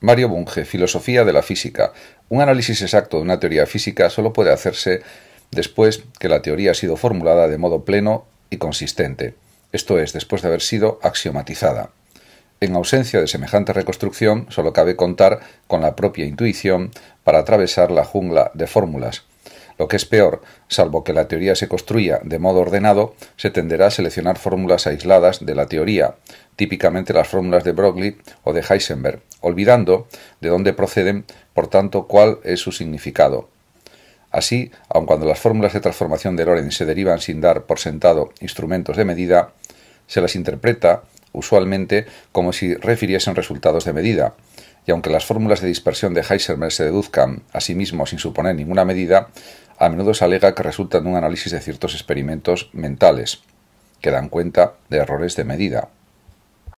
Mario Bunge, Filosofía de la Física. Un análisis exacto de una teoría física solo puede hacerse después que la teoría ha sido formulada de modo pleno y consistente, esto es, después de haber sido axiomatizada. En ausencia de semejante reconstrucción, solo cabe contar con la propia intuición para atravesar la jungla de fórmulas. Lo que es peor, salvo que la teoría se construya de modo ordenado, se tenderá a seleccionar fórmulas aisladas de la teoría, típicamente las fórmulas de Broglie o de Heisenberg, olvidando de dónde proceden, por tanto, cuál es su significado. Así, aun cuando las fórmulas de transformación de Lorentz se derivan sin dar por sentado instrumentos de medida, se las interpreta usualmente como si refiriesen resultados de medida, y aunque las fórmulas de dispersión de Heisenberg se deduzcan a sí mismo sin suponer ninguna medida, a menudo se alega que resultan de un análisis de ciertos experimentos mentales, que dan cuenta de errores de medida.